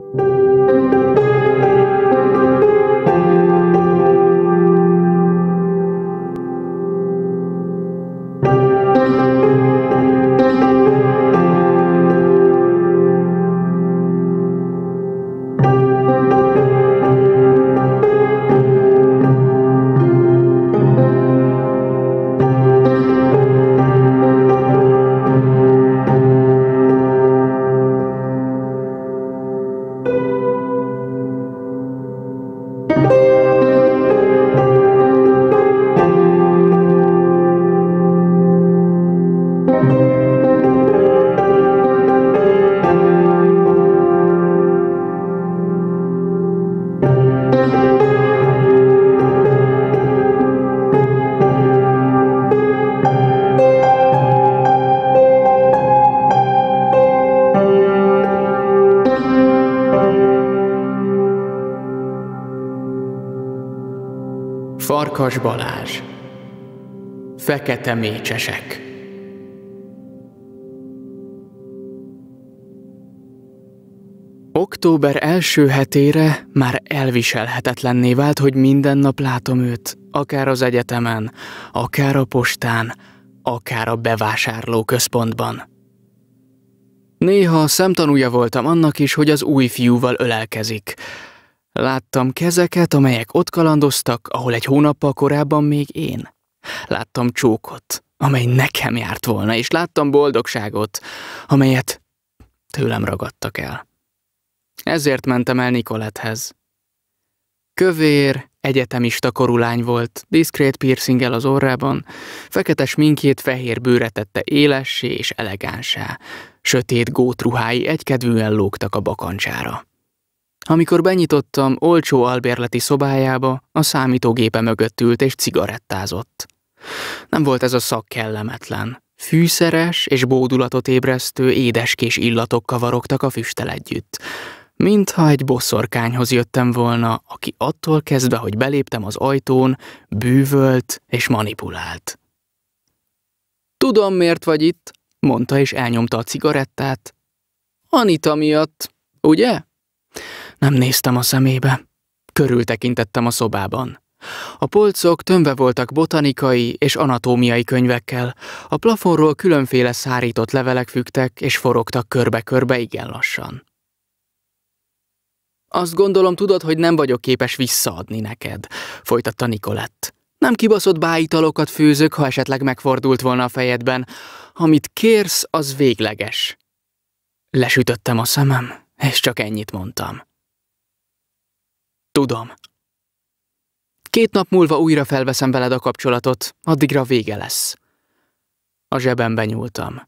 you Farkas Balázs Fekete mécsesek Október első hetére már elviselhetetlenné vált, hogy minden nap látom őt, akár az egyetemen, akár a postán, akár a bevásárlóközpontban. Néha szemtanúja voltam annak is, hogy az új fiúval ölelkezik, Láttam kezeket, amelyek ott kalandoztak, ahol egy hónappal korábban még én. Láttam csókot, amely nekem járt volna, és láttam boldogságot, amelyet tőlem ragadtak el. Ezért mentem el Nikolethez. Kövér, egyetemista korulány volt, diszkrét piercinggel az orrában, feketes minkét fehér bőre tette élessé és elegánsá, sötét gótruhái egykedvűen lógtak a bakancsára. Amikor benyitottam, olcsó albérleti szobájába, a számítógépe mögött ült és cigarettázott. Nem volt ez a szak kellemetlen. Fűszeres és bódulatot ébresztő édeskés illatok kavarogtak a füstel együtt. Mintha egy bosszorkányhoz jöttem volna, aki attól kezdve, hogy beléptem az ajtón, bűvölt és manipulált. Tudom, miért vagy itt, mondta és elnyomta a cigarettát. Anita miatt, ugye? Nem néztem a szemébe. Körültekintettem a szobában. A polcok tömve voltak botanikai és anatómiai könyvekkel, a plafonról különféle szárított levelek fügtek és forogtak körbe-körbe igen lassan. Azt gondolom, tudod, hogy nem vagyok képes visszaadni neked, folytatta Nikolett. Nem kibaszott bájitalokat főzök, ha esetleg megfordult volna a fejedben. Amit kérsz, az végleges. Lesütöttem a szemem, és csak ennyit mondtam. Tudom. Két nap múlva újra felveszem veled a kapcsolatot, addigra vége lesz. A zsebembe nyúltam.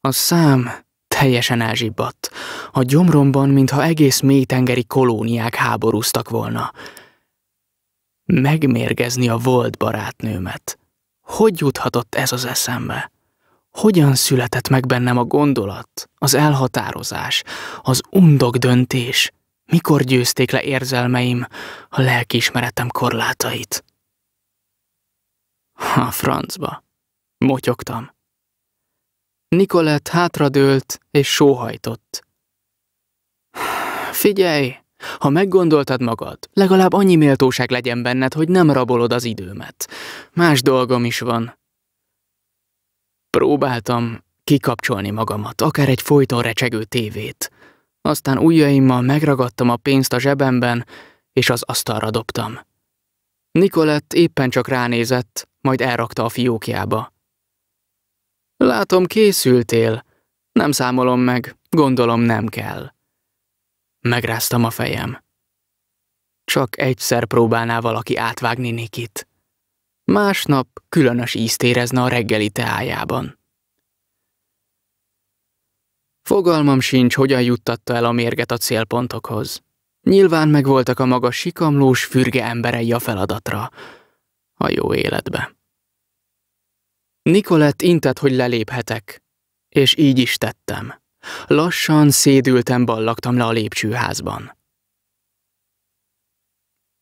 A szám teljesen elzsibbadt. A gyomromban, mintha egész mélytengeri kolóniák háborúztak volna. Megmérgezni a volt barátnőmet. Hogy juthatott ez az eszembe? Hogyan született meg bennem a gondolat, az elhatározás, az undok döntés – mikor győzték le érzelmeim a lelkiismeretem korlátait? A francba. Motyogtam. Nikolett hátradőlt és sóhajtott. Figyelj, ha meggondoltad magad, legalább annyi méltóság legyen benned, hogy nem rabolod az időmet. Más dolgom is van. Próbáltam kikapcsolni magamat, akár egy folyton recsegő tévét. Aztán ujjaimmal megragadtam a pénzt a zsebemben, és az asztalra dobtam. Nikolett éppen csak ránézett, majd elrakta a fiókjába. Látom, készültél. Nem számolom meg, gondolom nem kell. Megráztam a fejem. Csak egyszer próbálná valaki átvágni Nikit. Másnap különös ízt érezne a reggeli teájában. Fogalmam sincs, hogyan juttatta el a mérget a célpontokhoz. Nyilván megvoltak a maga sikamlós, fürge emberei a feladatra. A jó életbe. Nikolett intett, hogy leléphetek, és így is tettem. Lassan szédültem, ballaktam le a lépcsőházban.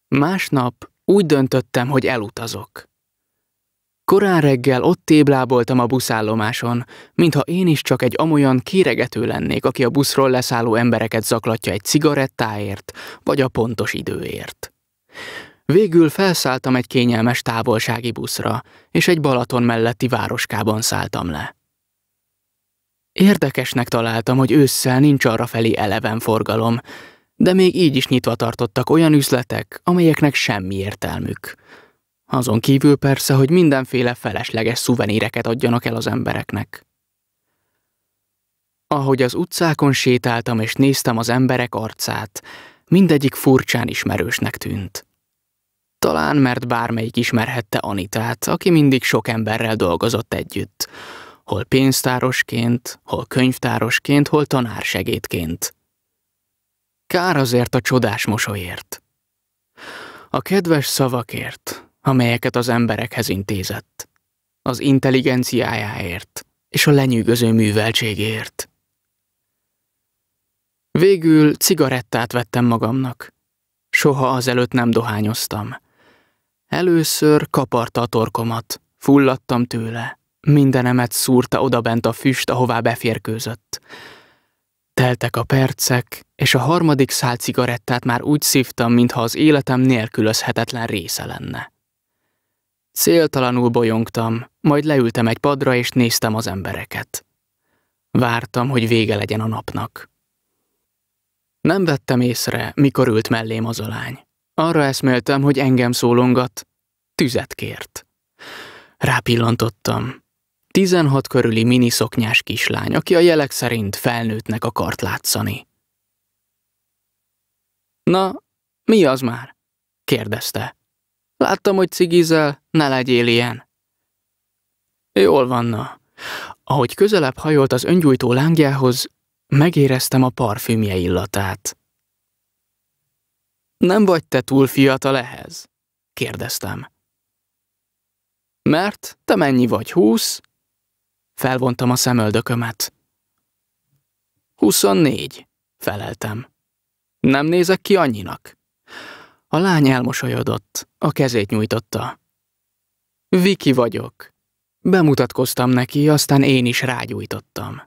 Másnap úgy döntöttem, hogy elutazok. Korán reggel ott tébláboltam a buszállomáson, mintha én is csak egy amolyan kéregető lennék, aki a buszról leszálló embereket zaklatja egy cigarettáért, vagy a pontos időért. Végül felszálltam egy kényelmes távolsági buszra, és egy Balaton melletti városkában szálltam le. Érdekesnek találtam, hogy ősszel nincs arra felé eleven forgalom, de még így is nyitva tartottak olyan üzletek, amelyeknek semmi értelmük – azon kívül persze, hogy mindenféle felesleges szuveníreket adjanak el az embereknek. Ahogy az utcákon sétáltam és néztem az emberek arcát, mindegyik furcsán ismerősnek tűnt. Talán mert bármelyik ismerhette Anitát, aki mindig sok emberrel dolgozott együtt, hol pénztárosként, hol könyvtárosként, hol tanársegédként. Kár azért a csodás mosolyért. A kedves szavakért, amelyeket az emberekhez intézett. Az intelligenciájáért és a lenyűgöző műveltségért. Végül cigarettát vettem magamnak. Soha azelőtt nem dohányoztam. Először kaparta a torkomat, fulladtam tőle. Mindenemet szúrta odabent a füst, ahová beférkőzött. Teltek a percek, és a harmadik szál cigarettát már úgy szívtam, mintha az életem nélkülözhetetlen része lenne. Céltalanul bolyongtam, majd leültem egy padra és néztem az embereket. Vártam, hogy vége legyen a napnak. Nem vettem észre, mikor ült mellém az a lány. Arra eszméltem, hogy engem szólongat, tüzet kért. Rápillantottam. 16 körüli miniszoknyás kislány, aki a jelek szerint felnőttnek akart látszani. Na, mi az már? kérdezte. Láttam, hogy cigizel, ne legyél ilyen. Jól vanna. Ahogy közelebb hajolt az öngyújtó lángjához, megéreztem a parfümje illatát. Nem vagy te túl fiatal ehhez? kérdeztem. Mert te mennyi vagy, húsz? Felvontam a szemöldökömet. Huszonnégy, feleltem. Nem nézek ki annyinak. A lány elmosolyodott, a kezét nyújtotta. Viki vagyok. Bemutatkoztam neki, aztán én is rágyújtottam.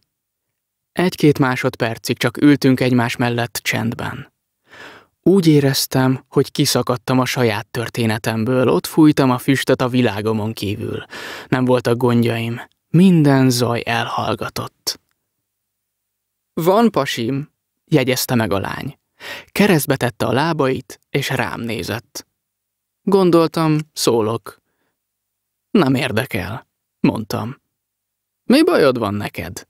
Egy-két másodpercig csak ültünk egymás mellett csendben. Úgy éreztem, hogy kiszakadtam a saját történetemből, ott fújtam a füstöt a világomon kívül. Nem voltak gondjaim, minden zaj elhallgatott. Van pasim, jegyezte meg a lány. Keresztbe tette a lábait, és rám nézett. Gondoltam, szólok. Nem érdekel, mondtam. Mi bajod van neked?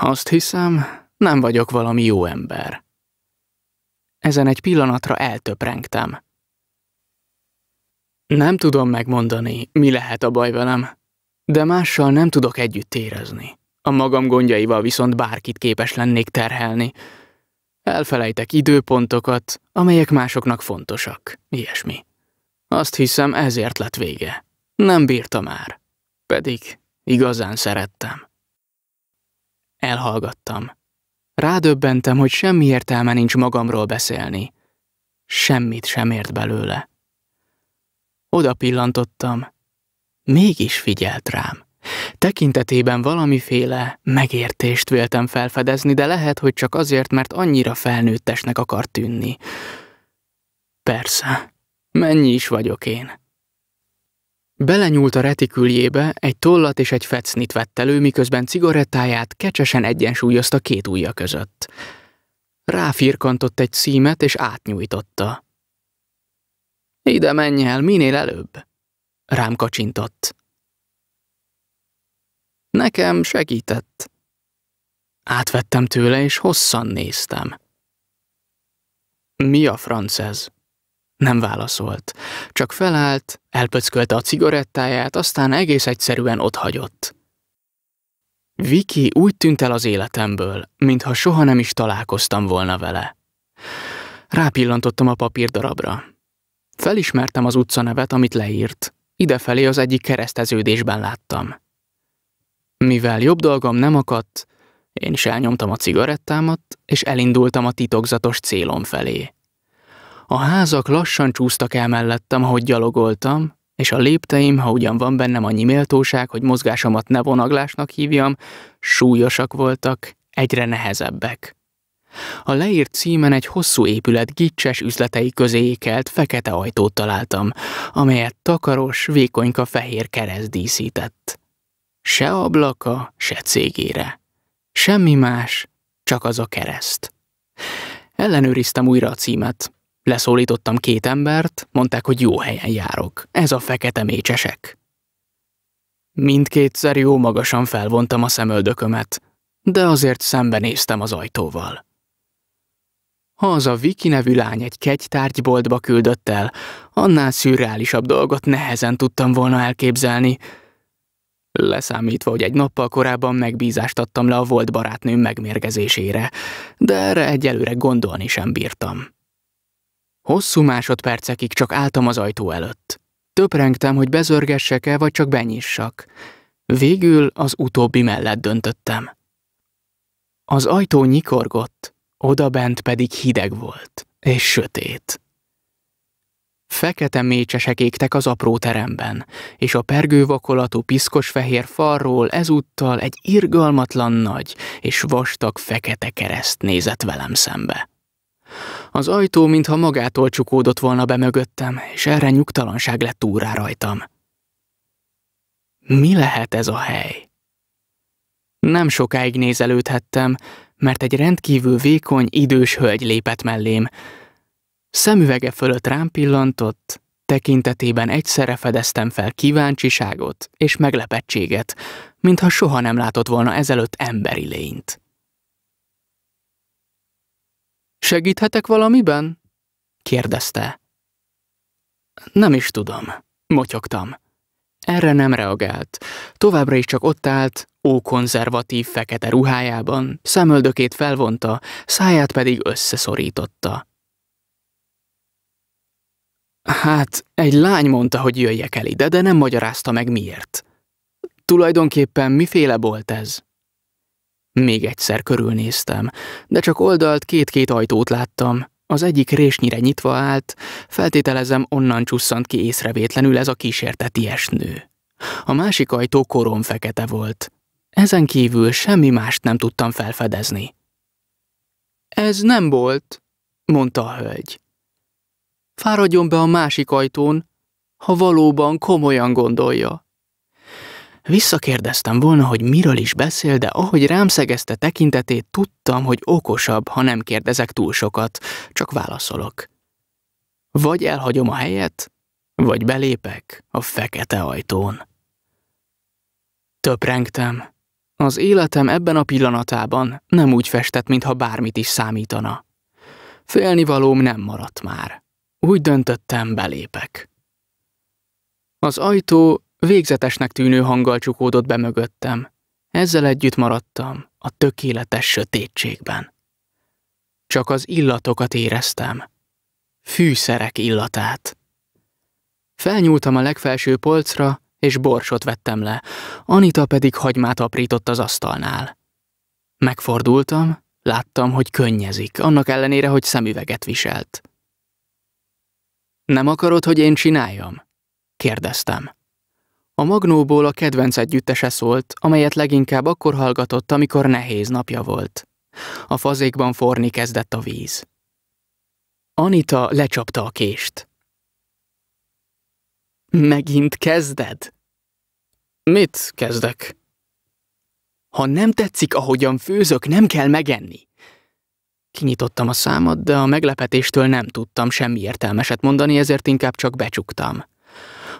Azt hiszem, nem vagyok valami jó ember. Ezen egy pillanatra eltöprengtem. Nem tudom megmondani, mi lehet a baj velem, de mással nem tudok együtt érezni. A magam gondjaival viszont bárkit képes lennék terhelni. Elfelejtek időpontokat, amelyek másoknak fontosak. Ilyesmi. Azt hiszem, ezért lett vége. Nem bírta már. Pedig igazán szerettem. Elhallgattam. Rádöbbentem, hogy semmi értelme nincs magamról beszélni. Semmit sem ért belőle. Oda pillantottam. Mégis figyelt rám. Tekintetében valamiféle megértést véltem felfedezni, de lehet, hogy csak azért, mert annyira felnőttesnek akar tűnni. Persze, mennyi is vagyok én. Belenyúlt a retiküljébe, egy tollat és egy fecnit vett elő, miközben cigarettáját kecsesen egyensúlyozta két ujja között. Ráfirkantott egy címet és átnyújtotta. Ide menj el, minél előbb! Rám kacsintott. Nekem segített. Átvettem tőle, és hosszan néztem. Mi a franc ez? Nem válaszolt. Csak felállt, elpöckölte a cigarettáját, aztán egész egyszerűen otthagyott. Viki úgy tűnt el az életemből, mintha soha nem is találkoztam volna vele. Rápillantottam a papírdarabra. Felismertem az utcanevet, amit leírt. Idefelé az egyik kereszteződésben láttam. Mivel jobb dolgom nem akadt, én is elnyomtam a cigarettámat, és elindultam a titokzatos célom felé. A házak lassan csúsztak el mellettem, ahogy gyalogoltam, és a lépteim, ha ugyan van bennem annyi méltóság, hogy mozgásomat ne vonaglásnak hívjam, súlyosak voltak, egyre nehezebbek. A leírt címen egy hosszú épület gicses üzletei közé ékelt fekete ajtót találtam, amelyet takaros, vékonyka fehér kereszt díszített se ablaka, se cégére. Semmi más, csak az a kereszt. Ellenőriztem újra a címet. Leszólítottam két embert, mondták, hogy jó helyen járok. Ez a fekete mécsesek. Mindkétszer jó magasan felvontam a szemöldökömet, de azért szembenéztem az ajtóval. Ha az a Viki nevű lány egy kegytárgyboltba küldött el, annál szürreálisabb dolgot nehezen tudtam volna elképzelni – Leszámítva, hogy egy nappal korábban megbízást adtam le a volt barátnőm megmérgezésére, de erre egyelőre gondolni sem bírtam. Hosszú másodpercekig csak álltam az ajtó előtt. Töprengtem, hogy bezörgessek-e, vagy csak benyissak. Végül az utóbbi mellett döntöttem. Az ajtó nyikorgott, odabent pedig hideg volt és sötét. Fekete mécsesek égtek az apró teremben, és a pergővakolatú piszkos-fehér falról ezúttal egy irgalmatlan nagy és vastag fekete kereszt nézett velem szembe. Az ajtó mintha magától csukódott volna be mögöttem, és erre nyugtalanság lett úrá rajtam. Mi lehet ez a hely? Nem sokáig nézelődhettem, mert egy rendkívül vékony, idős hölgy lépett mellém, Szemüvege fölött rám pillantott, tekintetében egyszerre fedeztem fel kíváncsiságot és meglepettséget, mintha soha nem látott volna ezelőtt emberi lényt. Segíthetek valamiben? kérdezte. Nem is tudom, motyogtam. Erre nem reagált. Továbbra is csak ott állt, ókonzervatív fekete ruhájában, szemöldökét felvonta, száját pedig összeszorította. Hát, egy lány mondta, hogy jöjjek el ide, de nem magyarázta meg miért. Tulajdonképpen miféle volt ez? Még egyszer körülnéztem, de csak oldalt két-két ajtót láttam. Az egyik résnyire nyitva állt, feltételezem onnan csusszant ki észrevétlenül ez a kísérteti esnő. A másik ajtó korom fekete volt. Ezen kívül semmi mást nem tudtam felfedezni. Ez nem volt, mondta a hölgy fáradjon be a másik ajtón, ha valóban komolyan gondolja. Visszakérdeztem volna, hogy miről is beszél, de ahogy rám szegezte tekintetét, tudtam, hogy okosabb, ha nem kérdezek túl sokat, csak válaszolok. Vagy elhagyom a helyet, vagy belépek a fekete ajtón. Töprengtem. Az életem ebben a pillanatában nem úgy festett, mintha bármit is számítana. Félnivalóm nem maradt már. Úgy döntöttem, belépek. Az ajtó végzetesnek tűnő hanggal csukódott be mögöttem. Ezzel együtt maradtam a tökéletes sötétségben. Csak az illatokat éreztem. Fűszerek illatát. Felnyúltam a legfelső polcra, és borsot vettem le, Anita pedig hagymát aprított az asztalnál. Megfordultam, láttam, hogy könnyezik, annak ellenére, hogy szemüveget viselt. Nem akarod, hogy én csináljam? kérdeztem. A magnóból a kedvenc együttese szólt, amelyet leginkább akkor hallgatott, amikor nehéz napja volt. A fazékban forni kezdett a víz. Anita lecsapta a kést. Megint kezded? Mit kezdek? Ha nem tetszik, ahogyan főzök, nem kell megenni. Kinyitottam a számat, de a meglepetéstől nem tudtam semmi értelmeset mondani, ezért inkább csak becsuktam.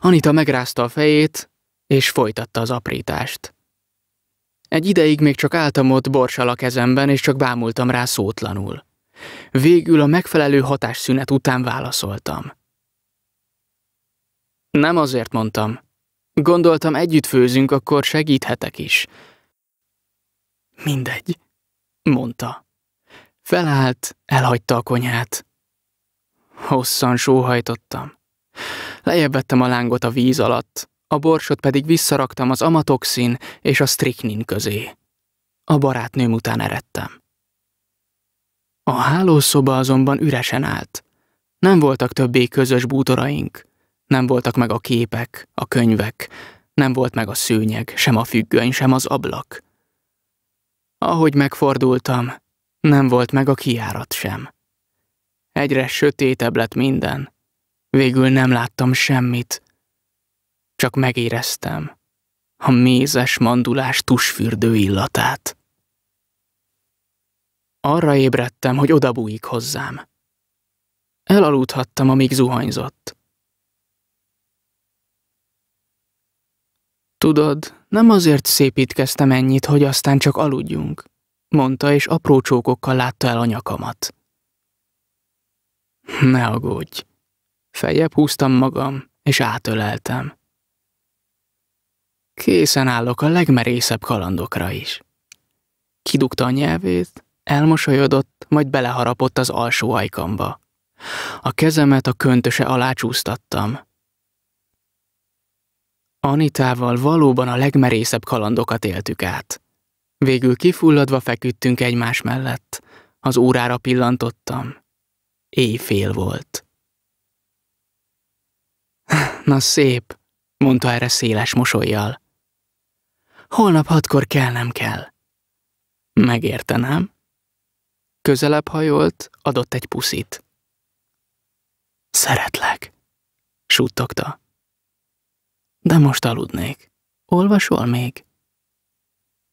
Anita megrázta a fejét, és folytatta az aprítást. Egy ideig még csak álltam ott borsal a kezemben, és csak bámultam rá szótlanul. Végül a megfelelő hatásszünet után válaszoltam. Nem azért mondtam. Gondoltam, együtt főzünk, akkor segíthetek is. Mindegy, mondta. Felállt, elhagyta a konyhát. Hosszan sóhajtottam. Lejjebb vettem a lángot a víz alatt, a borsot pedig visszaraktam az amatoxin és a striknin közé. A barátnőm után eredtem. A hálószoba azonban üresen állt. Nem voltak többé közös bútoraink, nem voltak meg a képek, a könyvek, nem volt meg a szőnyeg, sem a függöny, sem az ablak. Ahogy megfordultam, nem volt meg a kiárat sem. Egyre sötétebb lett minden. Végül nem láttam semmit. Csak megéreztem a mézes mandulás tusfürdő illatát. Arra ébredtem, hogy odabújik hozzám. Elaludhattam, amíg zuhanyzott. Tudod, nem azért szépítkeztem ennyit, hogy aztán csak aludjunk mondta, és apró csókokkal látta el a nyakamat. Ne aggódj. Fejjebb húztam magam, és átöleltem. Készen állok a legmerészebb kalandokra is. Kidugta a nyelvét, elmosolyodott, majd beleharapott az alsó ajkamba. A kezemet a köntöse alá csúsztattam. Anitával valóban a legmerészebb kalandokat éltük át. Végül kifulladva feküdtünk egymás mellett. Az órára pillantottam. Éjfél volt. Na szép, mondta erre széles mosolyjal. Holnap hatkor kell, nem kell. Megértenem. Közelebb hajolt, adott egy puszit. Szeretlek, suttogta. De most aludnék. Olvasol még?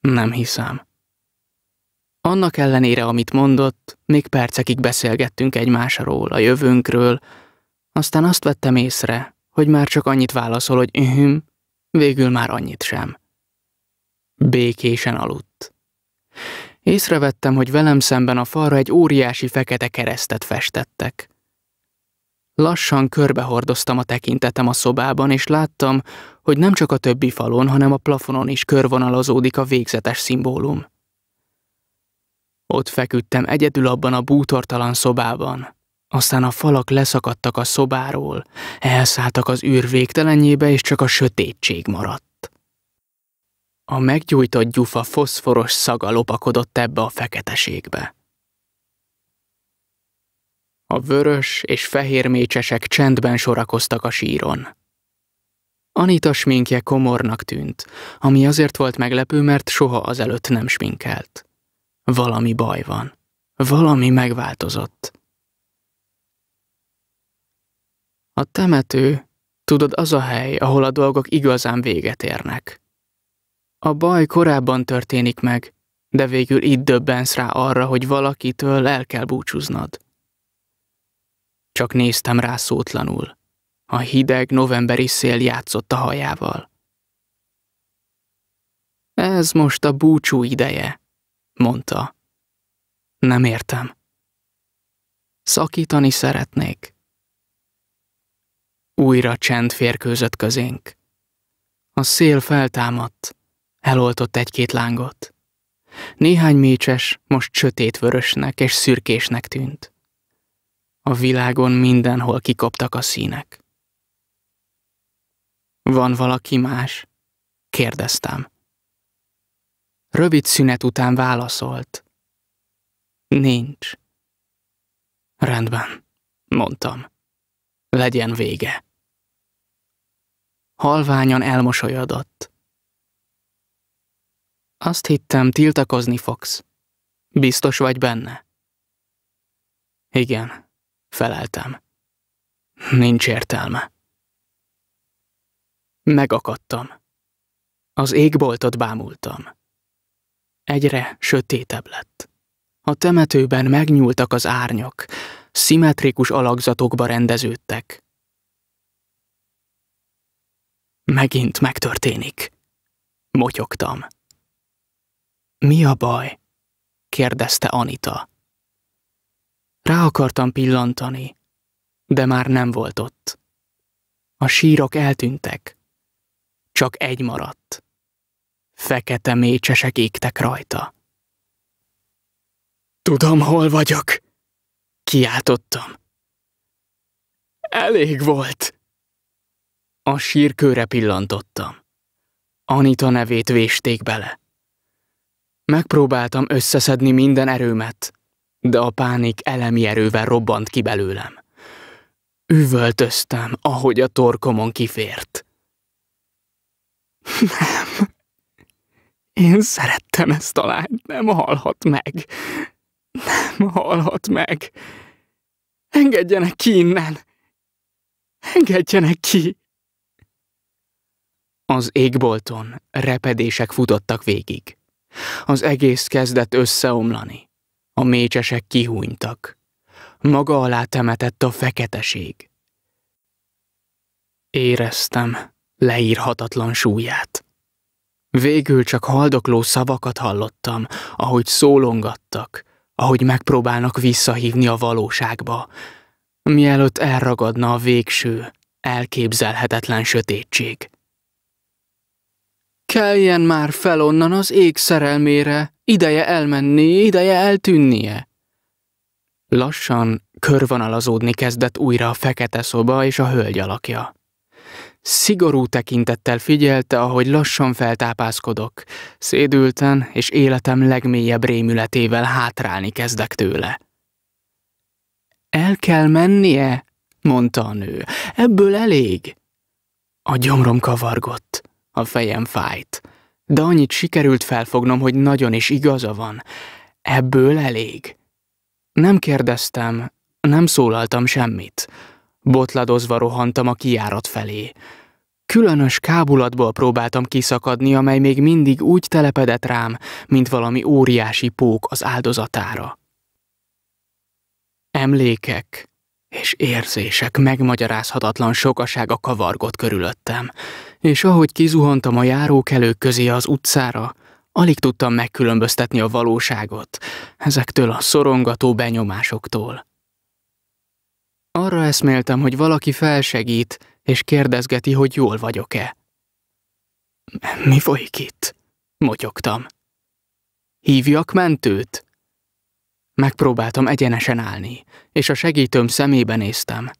Nem hiszem. Annak ellenére, amit mondott, még percekig beszélgettünk egymásról, a jövőnkről, aztán azt vettem észre, hogy már csak annyit válaszol, hogy ühüm, végül már annyit sem. Békésen aludt. Észrevettem, hogy velem szemben a falra egy óriási fekete keresztet festettek. Lassan körbehordoztam a tekintetem a szobában, és láttam, hogy nem csak a többi falon, hanem a plafonon is körvonalazódik a végzetes szimbólum. Ott feküdtem egyedül abban a bútortalan szobában. Aztán a falak leszakadtak a szobáról, elszálltak az űr végtelenjébe, és csak a sötétség maradt. A meggyújtott gyufa foszforos szaga lopakodott ebbe a feketeségbe. A vörös és fehér mécsesek csendben sorakoztak a síron. Anita sminkje komornak tűnt, ami azért volt meglepő, mert soha azelőtt nem sminkelt. Valami baj van. Valami megváltozott. A temető, tudod, az a hely, ahol a dolgok igazán véget érnek. A baj korábban történik meg, de végül itt döbbensz rá arra, hogy valakitől el kell búcsúznod. Csak néztem rá szótlanul. A hideg novemberi szél játszott a hajával. Ez most a búcsú ideje, mondta. Nem értem. Szakítani szeretnék. Újra csend férkőzött közénk. A szél feltámadt, eloltott egy-két lángot. Néhány mécses most sötétvörösnek és szürkésnek tűnt. A világon mindenhol kikoptak a színek. Van valaki más? Kérdeztem. Rövid szünet után válaszolt. Nincs. Rendben, mondtam. Legyen vége. Halványan elmosolyodott. Azt hittem, tiltakozni fogsz. Biztos vagy benne? Igen, Feleltem. Nincs értelme. Megakadtam. Az égboltot bámultam. Egyre sötétebb lett. A temetőben megnyúltak az árnyak, szimmetrikus alakzatokba rendeződtek. Megint megtörténik. Motyogtam. Mi a baj? kérdezte Anita. Rá akartam pillantani, de már nem volt ott. A sírok eltűntek. Csak egy maradt. Fekete mécsesek égtek rajta. Tudom, hol vagyok, kiáltottam. Elég volt. A sírkőre pillantottam. Anita nevét vésték bele. Megpróbáltam összeszedni minden erőmet, de a pánik elemi erővel robbant ki belőlem. Üvöltöztem, ahogy a torkomon kifért. Nem. Én szerettem ezt a lányt, nem halhat meg. Nem halhat meg. Engedjenek ki innen. Engedjenek ki. Az égbolton repedések futottak végig. Az egész kezdett összeomlani. A mécsesek kihúnytak. Maga alá temetett a feketeség. Éreztem leírhatatlan súlyát. Végül csak haldokló szavakat hallottam, ahogy szólongattak, ahogy megpróbálnak visszahívni a valóságba, mielőtt elragadna a végső, elképzelhetetlen sötétség. Keljen már fel onnan az ég szerelmére, ideje elmenni, ideje eltűnnie. Lassan körvonalazódni kezdett újra a fekete szoba és a hölgy alakja. Szigorú tekintettel figyelte, ahogy lassan feltápászkodok, szédülten és életem legmélyebb rémületével hátrálni kezdek tőle. El kell mennie, mondta a nő, ebből elég. A gyomrom kavargott. A fejem fájt, de annyit sikerült felfognom, hogy nagyon is igaza van. Ebből elég. Nem kérdeztem, nem szólaltam semmit. Botladozva rohantam a kiárat felé. Különös kábulatból próbáltam kiszakadni, amely még mindig úgy telepedett rám, mint valami óriási pók az áldozatára. Emlékek és érzések megmagyarázhatatlan sokasága kavargott körülöttem és ahogy kizuhantam a járókelők közé az utcára, alig tudtam megkülönböztetni a valóságot ezektől a szorongató benyomásoktól. Arra eszméltem, hogy valaki felsegít, és kérdezgeti, hogy jól vagyok-e. Mi folyik itt? Motyogtam. Hívjak mentőt? Megpróbáltam egyenesen állni, és a segítőm szemébe néztem.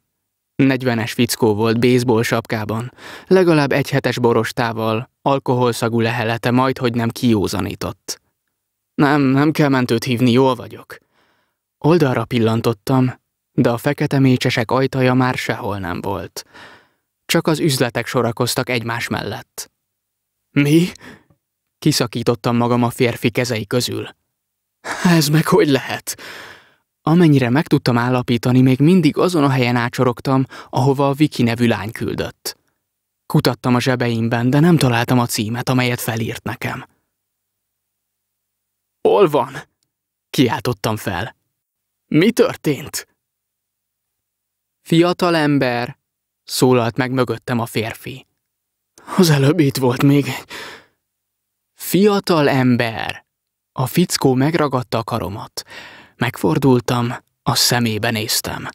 Negyvenes fickó volt baseball sapkában, legalább egy hetes borostával, alkoholszagú lehelete majd, hogy nem kiózanított. Nem, nem kell mentőt hívni, jól vagyok. Oldalra pillantottam, de a fekete mécsesek ajtaja már sehol nem volt. Csak az üzletek sorakoztak egymás mellett. Mi? Kiszakítottam magam a férfi kezei közül. Ez meg hogy lehet? Amennyire meg tudtam állapítani, még mindig azon a helyen ácsorogtam, ahova a Viki nevű lány küldött. Kutattam a zsebeimben, de nem találtam a címet, amelyet felírt nekem. Hol van? Kiáltottam fel. Mi történt? Fiatal ember, szólalt meg mögöttem a férfi. Az előbb itt volt még egy... Fiatal ember! A fickó megragadta a karomat. Megfordultam, a szemébe néztem.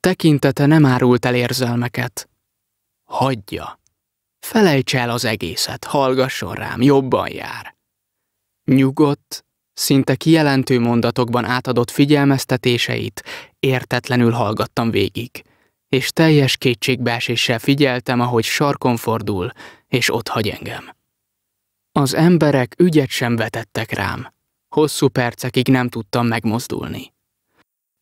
Tekintete nem árult el érzelmeket. Hagyja. Felejts el az egészet, hallgasson rám, jobban jár. Nyugodt, szinte kijelentő mondatokban átadott figyelmeztetéseit értetlenül hallgattam végig, és teljes kétségbeeséssel figyeltem, ahogy sarkon fordul, és ott hagy engem. Az emberek ügyet sem vetettek rám. Hosszú percekig nem tudtam megmozdulni.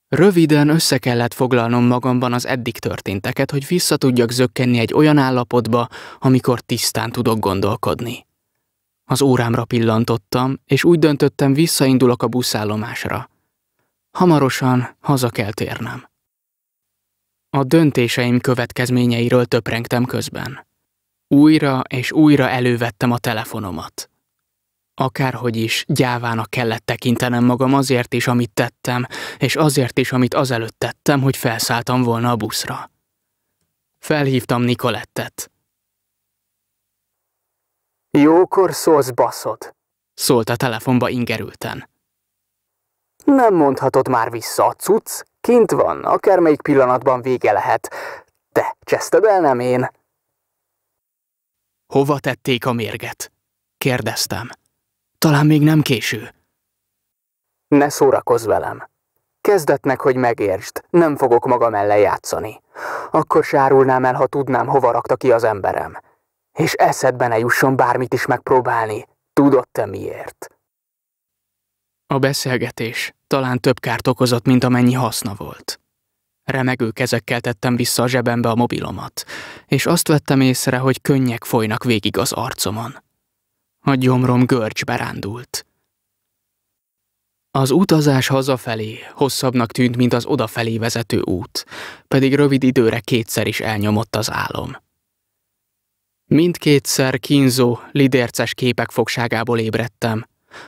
Röviden össze kellett foglalnom magamban az eddig történteket, hogy vissza tudjak zökkenni egy olyan állapotba, amikor tisztán tudok gondolkodni. Az órámra pillantottam, és úgy döntöttem, visszaindulok a buszállomásra. Hamarosan haza kell térnem. A döntéseim következményeiről töprengtem közben. Újra és újra elővettem a telefonomat. Akárhogy is gyávának kellett tekintenem magam azért is, amit tettem, és azért is, amit azelőtt tettem, hogy felszálltam volna a buszra. Felhívtam Nikolettet. Jókor szólsz, baszod! Szólt a telefonba ingerülten. Nem mondhatod már vissza a cucc, kint van, akármelyik pillanatban vége lehet. Te cseszted el, nem én? Hova tették a mérget? Kérdeztem. Talán még nem késő. Ne szórakozz velem. Kezdetnek, hogy megértsd, nem fogok magam ellen játszani. Akkor árulnám el, ha tudnám, hova rakta ki az emberem. És eszedbe ne jusson bármit is megpróbálni. Tudod te miért? A beszélgetés talán több kárt okozott, mint amennyi haszna volt. Remegő kezekkel tettem vissza a zsebembe a mobilomat, és azt vettem észre, hogy könnyek folynak végig az arcomon a gyomrom görcsbe rándult. Az utazás hazafelé hosszabbnak tűnt, mint az odafelé vezető út, pedig rövid időre kétszer is elnyomott az álom. Mindkétszer kínzó, lidérces képek fogságából ébredtem.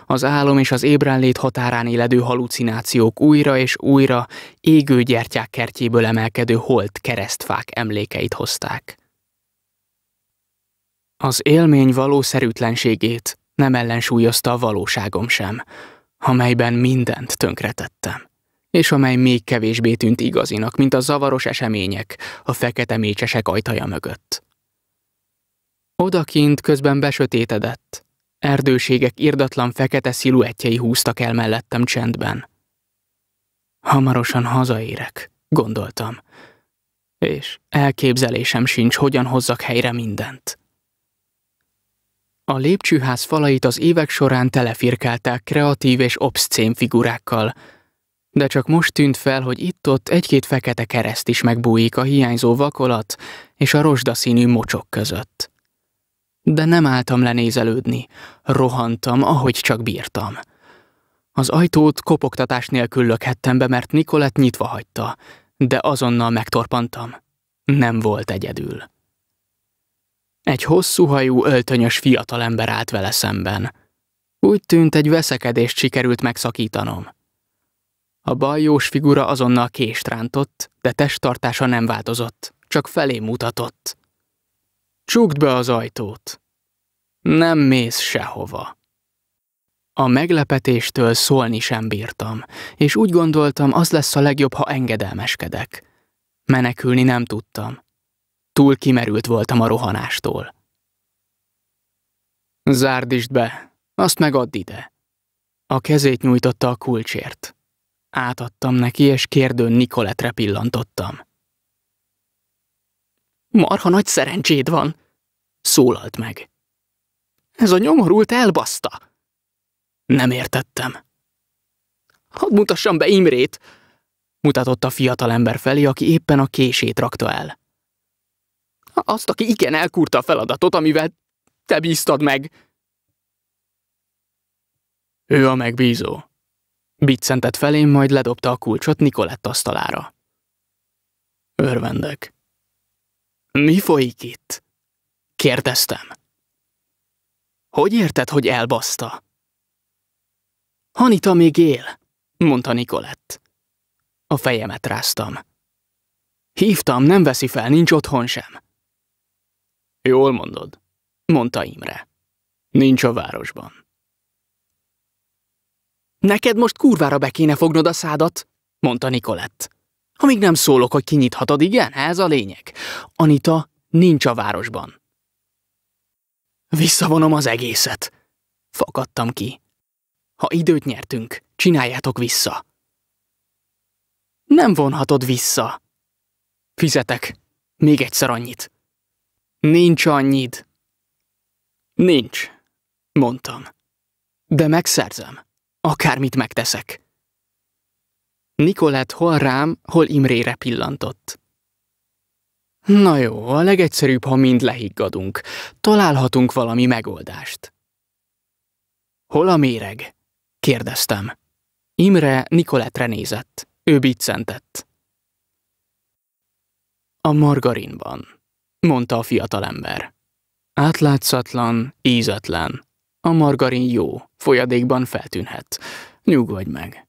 Az álom és az ébrenlét határán éledő halucinációk újra és újra égő gyertyák kertjéből emelkedő holt keresztfák emlékeit hozták. Az élmény valószerűtlenségét nem ellensúlyozta a valóságom sem, amelyben mindent tönkretettem, és amely még kevésbé tűnt igazinak, mint a zavaros események a fekete mécsesek ajtaja mögött. Odakint közben besötétedett, erdőségek irdatlan fekete sziluettjei húztak el mellettem csendben. Hamarosan hazaérek, gondoltam, és elképzelésem sincs, hogyan hozzak helyre mindent. A lépcsőház falait az évek során telefirkálták kreatív és obszcén figurákkal, de csak most tűnt fel, hogy itt-ott egy-két fekete kereszt is megbújik a hiányzó vakolat és a rozsdaszínű mocsok között. De nem álltam lenézelődni, rohantam, ahogy csak bírtam. Az ajtót kopogtatás nélkül lökhettem be, mert Nikolett nyitva hagyta, de azonnal megtorpantam. Nem volt egyedül. Egy hosszúhajú, öltönyös fiatalember állt vele szemben. Úgy tűnt, egy veszekedést sikerült megszakítanom. A bajós figura azonnal kést rántott, de testtartása nem változott, csak felé mutatott. Csukd be az ajtót! Nem mész sehova. A meglepetéstől szólni sem bírtam, és úgy gondoltam, az lesz a legjobb, ha engedelmeskedek. Menekülni nem tudtam. Túl kimerült voltam a rohanástól. Zárd is be, azt meg add ide. A kezét nyújtotta a kulcsért. Átadtam neki, és kérdőn Nikoletre pillantottam. Marha nagy szerencséd van, szólalt meg. Ez a nyomorult elbaszta. Nem értettem. Hadd mutassam be Imrét, mutatott a fiatalember felé, aki éppen a kését rakta el. Azt, aki igen elkúrta a feladatot, amivel te bíztad meg. Ő a megbízó. Biccentett felém, majd ledobta a kulcsot Nikolett asztalára. Örvendek. Mi folyik itt? Kérdeztem. Hogy érted, hogy elbaszta? Hanita még él, mondta Nikolett. A fejemet ráztam. Hívtam, nem veszi fel, nincs otthon sem. Jól mondod, mondta Imre. Nincs a városban. Neked most kurvára be kéne fognod a szádat, mondta Nikolett. Amíg nem szólok, hogy kinyithatod, igen, ez a lényeg. Anita nincs a városban. Visszavonom az egészet. Fakadtam ki. Ha időt nyertünk, csináljátok vissza. Nem vonhatod vissza. Fizetek. Még egyszer annyit. Nincs annyid. Nincs, mondtam. De megszerzem, akármit megteszek. Nikolett hol rám, hol Imrére pillantott. Na jó, a legegyszerűbb, ha mind lehiggadunk. Találhatunk valami megoldást. Hol a méreg? kérdeztem. Imre Nikoletre nézett. Ő biccentett. A margarinban mondta a fiatalember. Átlátszatlan, ízetlen. A margarin jó, folyadékban feltűnhet. Nyugodj meg.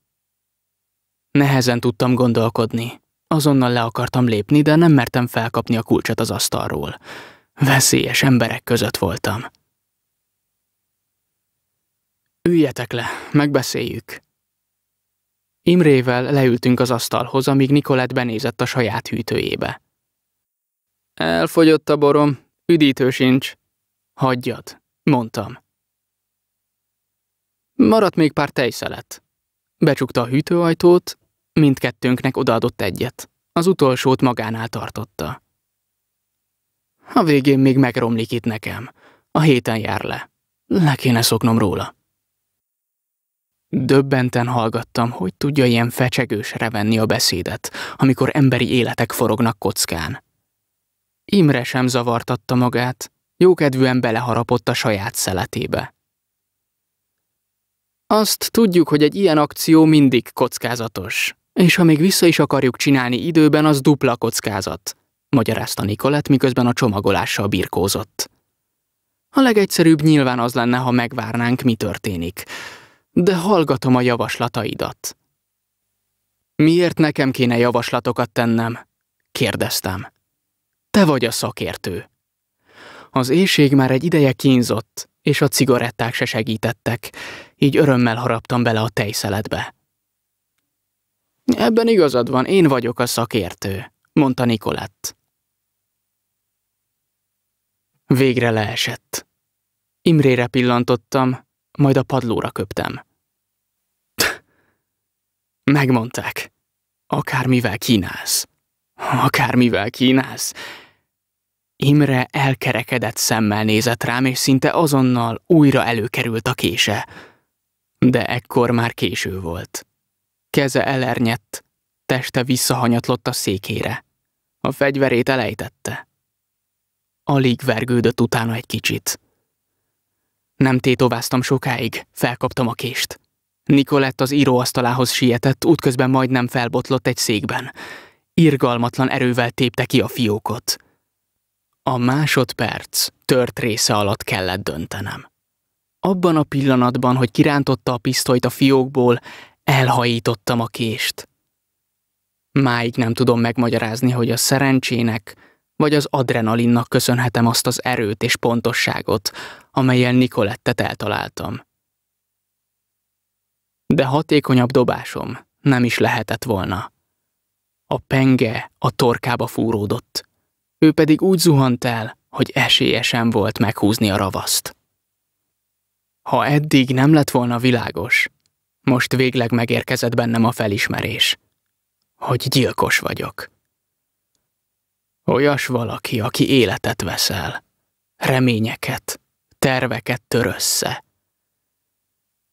Nehezen tudtam gondolkodni. Azonnal le akartam lépni, de nem mertem felkapni a kulcsot az asztalról. Veszélyes emberek között voltam. Üljetek le, megbeszéljük. Imrével leültünk az asztalhoz, amíg Nikolett benézett a saját hűtőjébe. Elfogyott a borom, üdítő sincs. Hagyjad, mondtam. Maradt még pár tejszelet. Becsukta a hűtőajtót, mindkettőnknek odaadott egyet. Az utolsót magánál tartotta. A végén még megromlik itt nekem. A héten jár le. Le kéne szoknom róla. Döbbenten hallgattam, hogy tudja ilyen fecsegősre venni a beszédet, amikor emberi életek forognak kockán. Imre sem zavartatta magát, jókedvűen beleharapott a saját szeletébe. Azt tudjuk, hogy egy ilyen akció mindig kockázatos, és ha még vissza is akarjuk csinálni időben, az dupla kockázat, magyarázta Nikolett, miközben a csomagolással birkózott. A legegyszerűbb nyilván az lenne, ha megvárnánk, mi történik, de hallgatom a javaslataidat. Miért nekem kéne javaslatokat tennem? kérdeztem. Te vagy a szakértő. Az éjség már egy ideje kínzott, és a cigaretták se segítettek, így örömmel haraptam bele a tejszeletbe. Ebben igazad van, én vagyok a szakértő, mondta Nikolett. Végre leesett. Imrére pillantottam, majd a padlóra köptem. Megmondták. Akármivel kínálsz. Akármivel kínálsz. Imre elkerekedett szemmel nézett rám, és szinte azonnal újra előkerült a kése. De ekkor már késő volt. Keze elernyett, teste visszahanyatlott a székére. A fegyverét elejtette. Alig vergődött utána egy kicsit. Nem tétováztam sokáig, felkaptam a kést. Nikolett az íróasztalához sietett, útközben majdnem felbotlott egy székben. Irgalmatlan erővel tépte ki a fiókot. A másodperc tört része alatt kellett döntenem. Abban a pillanatban, hogy kirántotta a pisztolyt a fiókból, elhajítottam a kést. Máig nem tudom megmagyarázni, hogy a szerencsének vagy az adrenalinnak köszönhetem azt az erőt és pontosságot, amelyen Nikolettet eltaláltam. De hatékonyabb dobásom nem is lehetett volna. A penge a torkába fúródott ő pedig úgy zuhant el, hogy esélyesen volt meghúzni a ravaszt. Ha eddig nem lett volna világos, most végleg megérkezett bennem a felismerés, hogy gyilkos vagyok. Olyas valaki, aki életet veszel, reményeket, terveket tör össze.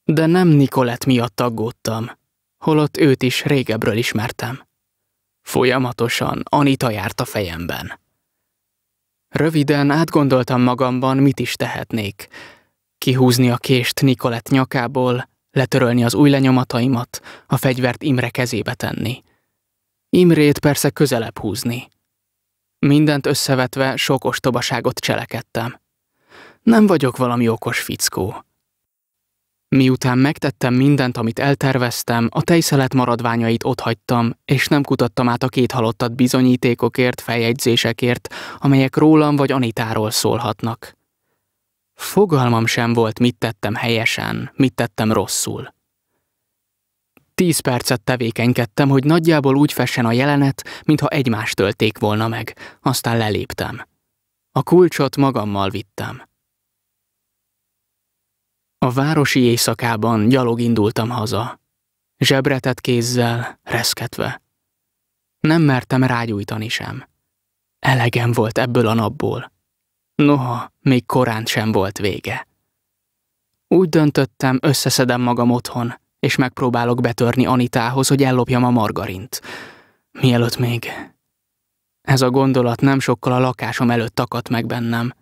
De nem Nikolett miatt aggódtam, holott őt is régebről ismertem. Folyamatosan Anita járt a fejemben. Röviden átgondoltam magamban, mit is tehetnék. Kihúzni a kést Nikolett nyakából, letörölni az új lenyomataimat, a fegyvert Imre kezébe tenni. Imrét persze közelebb húzni. Mindent összevetve sok ostobaságot cselekedtem. Nem vagyok valami okos fickó. Miután megtettem mindent, amit elterveztem, a tejszelet maradványait otthagytam, és nem kutattam át a két halottat bizonyítékokért, feljegyzésekért, amelyek rólam vagy Anitáról szólhatnak. Fogalmam sem volt, mit tettem helyesen, mit tettem rosszul. Tíz percet tevékenykedtem, hogy nagyjából úgy fessen a jelenet, mintha egymást tölték volna meg, aztán leléptem. A kulcsot magammal vittem. A városi éjszakában gyalog indultam haza, zsebretett kézzel, reszketve. Nem mertem rágyújtani sem. Elegem volt ebből a napból. Noha, még korán sem volt vége. Úgy döntöttem, összeszedem magam otthon, és megpróbálok betörni Anitához, hogy ellopjam a margarint. Mielőtt még... Ez a gondolat nem sokkal a lakásom előtt takadt meg bennem,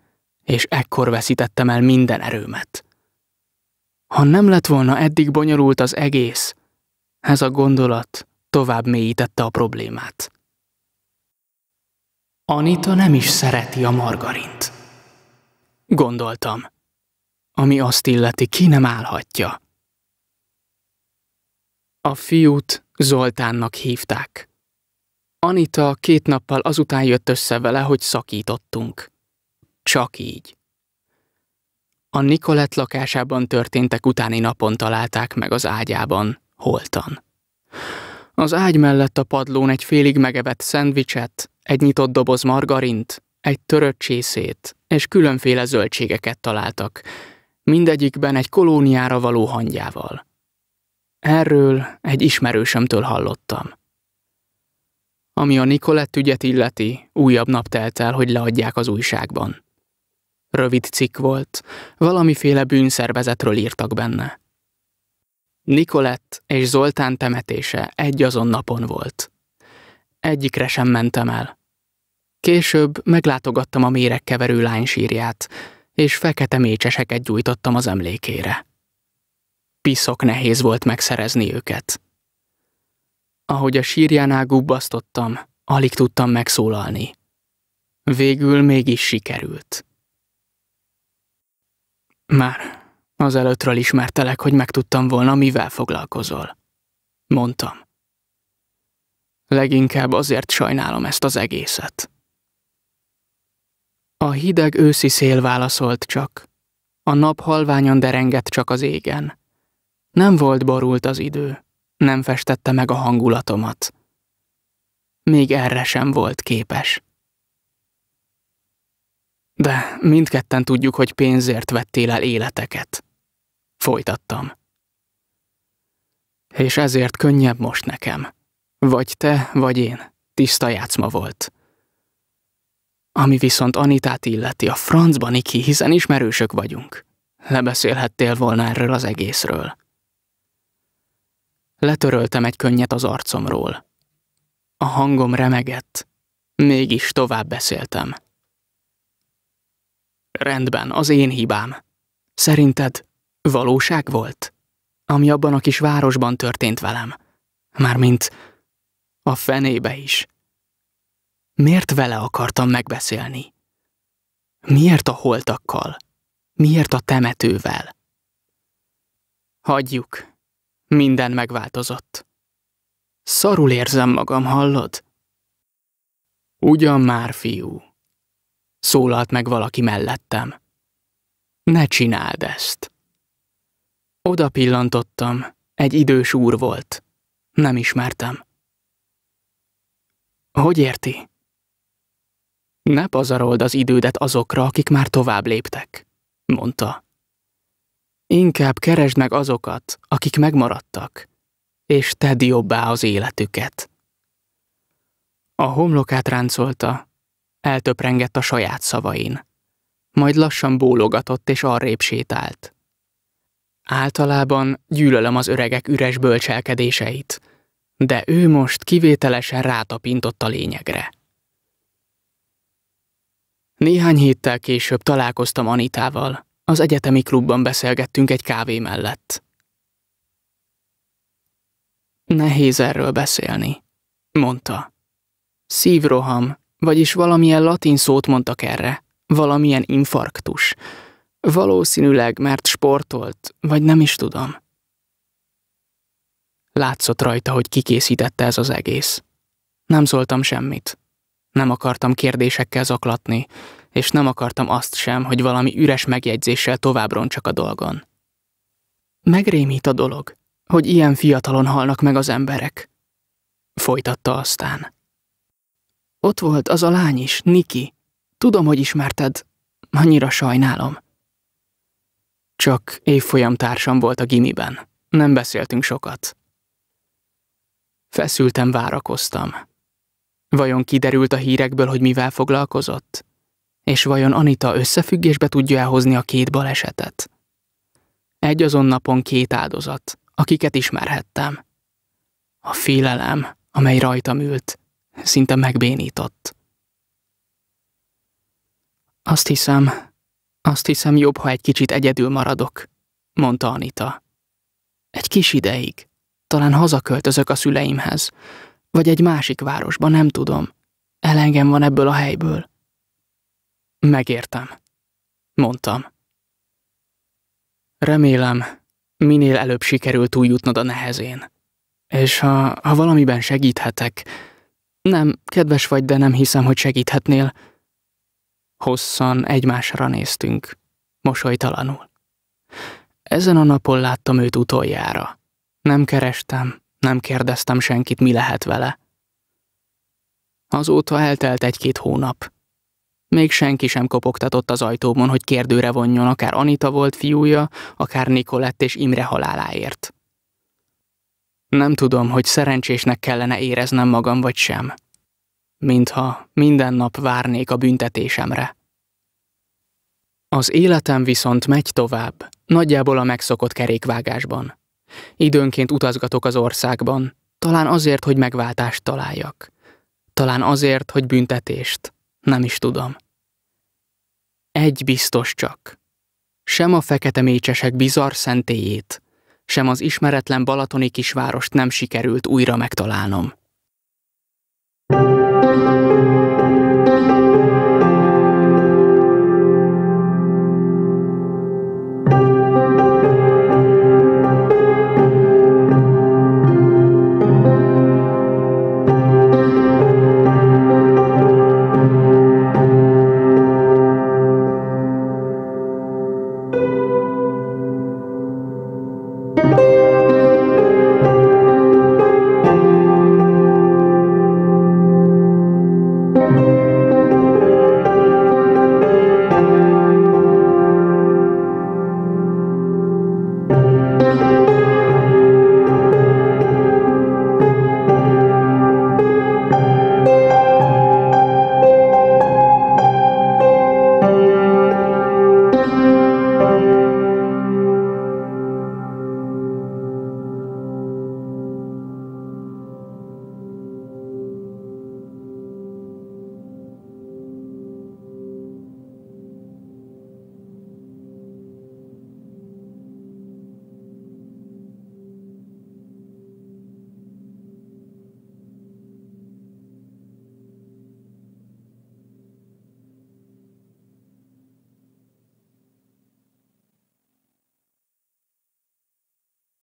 és ekkor veszítettem el minden erőmet. Ha nem lett volna eddig bonyolult az egész, ez a gondolat tovább mélyítette a problémát. Anita nem is szereti a margarint. Gondoltam. Ami azt illeti, ki nem állhatja. A fiút Zoltánnak hívták. Anita két nappal azután jött össze vele, hogy szakítottunk. Csak így. A Nikolett lakásában történtek utáni napon találták meg az ágyában, holtan. Az ágy mellett a padlón egy félig megevett szendvicset, egy nyitott doboz margarint, egy törött csészét és különféle zöldségeket találtak, mindegyikben egy kolóniára való hangjával. Erről egy ismerősömtől hallottam. Ami a Nikolett ügyet illeti, újabb nap telt el, hogy leadják az újságban. Rövid cikk volt, valamiféle bűnszervezetről írtak benne. Nikolett és Zoltán temetése egy azon napon volt. Egyikre sem mentem el. Később meglátogattam a méregkeverő lány sírját, és fekete mécseseket gyújtottam az emlékére. Piszok nehéz volt megszerezni őket. Ahogy a sírjánál gubbasztottam, alig tudtam megszólalni. Végül mégis sikerült. Már előttről ismertelek, hogy megtudtam volna, mivel foglalkozol. Mondtam. Leginkább azért sajnálom ezt az egészet. A hideg őszi szél válaszolt csak. A nap halványan derengett csak az égen. Nem volt borult az idő, nem festette meg a hangulatomat. Még erre sem volt képes. De mindketten tudjuk, hogy pénzért vettél el életeket. Folytattam. És ezért könnyebb most nekem. Vagy te, vagy én. Tiszta játszma volt. Ami viszont Anitát illeti, a francban Niki, hiszen ismerősök vagyunk. Lebeszélhettél volna erről az egészről. Letöröltem egy könnyet az arcomról. A hangom remegett. Mégis tovább beszéltem. Rendben, az én hibám. Szerinted valóság volt? Ami abban a kis városban történt velem. Mármint a fenébe is. Miért vele akartam megbeszélni? Miért a holtakkal? Miért a temetővel? Hagyjuk. Minden megváltozott. Szarul érzem magam, hallod? Ugyan már, fiú szólalt meg valaki mellettem. Ne csináld ezt! Oda pillantottam, egy idős úr volt. Nem ismertem. Hogy érti? Ne pazarold az idődet azokra, akik már tovább léptek, mondta. Inkább keresd meg azokat, akik megmaradtak, és tedd jobbá az életüket. A homlokát ráncolta, eltöprengett a saját szavain. Majd lassan bólogatott és arrébb sétált. Általában gyűlölöm az öregek üres bölcselkedéseit, de ő most kivételesen rátapintott a lényegre. Néhány héttel később találkoztam Anitával, az egyetemi klubban beszélgettünk egy kávé mellett. Nehéz erről beszélni, mondta. Szívroham, vagyis valamilyen latin szót mondtak erre, valamilyen infarktus. Valószínűleg, mert sportolt, vagy nem is tudom. Látszott rajta, hogy kikészítette ez az egész. Nem szóltam semmit. Nem akartam kérdésekkel zaklatni, és nem akartam azt sem, hogy valami üres megjegyzéssel tovább csak a dolgon. Megrémít a dolog, hogy ilyen fiatalon halnak meg az emberek. Folytatta aztán. Ott volt az a lány is, Niki. Tudom, hogy ismerted. Annyira sajnálom. Csak évfolyam társam volt a gimiben. Nem beszéltünk sokat. Feszültem, várakoztam. Vajon kiderült a hírekből, hogy mivel foglalkozott? És vajon Anita összefüggésbe tudja elhozni a két balesetet? Egy azon napon két áldozat, akiket ismerhettem. A félelem, amely rajtam ült, szinte megbénított. Azt hiszem, azt hiszem jobb, ha egy kicsit egyedül maradok, mondta Anita. Egy kis ideig. Talán hazaköltözök a szüleimhez, vagy egy másik városba, nem tudom. Elengem van ebből a helyből. Megértem, mondtam. Remélem, minél előbb sikerült túljutnod a nehezén. És ha, ha valamiben segíthetek, nem, kedves vagy, de nem hiszem, hogy segíthetnél. Hosszan egymásra néztünk, mosolytalanul. Ezen a napon láttam őt utoljára. Nem kerestem, nem kérdeztem senkit, mi lehet vele. Azóta eltelt egy-két hónap. Még senki sem kopogtatott az ajtóban, hogy kérdőre vonjon, akár Anita volt fiúja, akár Nikolett és Imre haláláért. Nem tudom, hogy szerencsésnek kellene éreznem magam vagy sem. Mintha minden nap várnék a büntetésemre. Az életem viszont megy tovább, nagyjából a megszokott kerékvágásban. Időnként utazgatok az országban, talán azért, hogy megváltást találjak. Talán azért, hogy büntetést. Nem is tudom. Egy biztos csak. Sem a fekete mécsesek bizarr szentélyét, sem az ismeretlen balatoni kisvárost nem sikerült újra megtalálnom. thank you